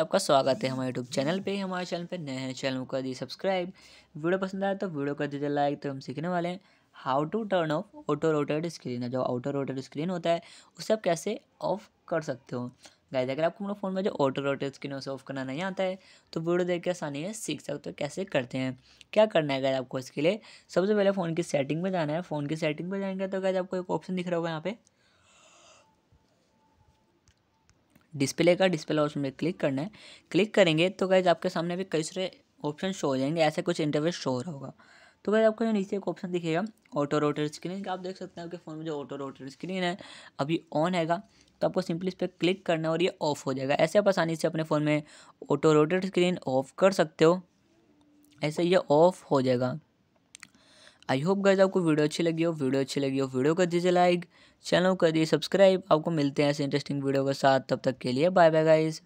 आपका स्वागत है हमारे यूट्यूब चैनल पे हमारे चैनल पे नए हैं चैनल को कर दिए सब्सक्राइब वीडियो पसंद आए तो वीडियो कर दीजिए लाइक तो हम सीखने वाले हैं how to turn off auto rotated screen है जो ऑटो रोटेड स्क्रीन होता है उसे आप कैसे ऑफ कर सकते हो गाइस अगर आपको अपने फ़ोन में जो ऑटो रोटेड स्क्रीन उसे ऑफ करना नहीं आता है तो वीडियो देख के आसानी है सीख सकते हो कैसे करते हैं क्या करना है गाइज आपको इसके लिए सबसे पहले फ़ोन की सेटिंग में जाना है फ़ोन की सेटिंग में जाएंगे तो गाइज आपको एक ऑप्शन दिख रहा होगा यहाँ पे डिस्प्ले का डिस्प्ले ऑप्शन में क्लिक करना है क्लिक करेंगे तो गैज आपके सामने भी कई सारे ऑप्शन शो हो जाएंगे ऐसे कुछ इंटरव्यूस शो हो रहा होगा तो गैज आपको जो नीचे एक ऑप्शन दिखेगा ऑटो रोटर स्क्रीन आप देख सकते हैं आपके फ़ोन में जो ऑटो रोटर स्क्रीन है अभी ऑन हैगा तो आपको सिंपली इस पर क्लिक करना है और ये ऑफ हो जाएगा ऐसे आप आसानी से अपने फ़ोन में ऑटो रोटेड स्क्रीन ऑफ कर सकते हो ऐसे ये ऑफ हो जाएगा आई होप गाइज आपको वीडियो अच्छी लगी हो वीडियो अच्छी लगी हो वीडियो कर दीजिए लाइक चैनल कर दिए सब्सक्राइब आपको मिलते हैं ऐसे इंटरेस्टिंग वीडियो के साथ तब तक के लिए बाय बाय गाइज़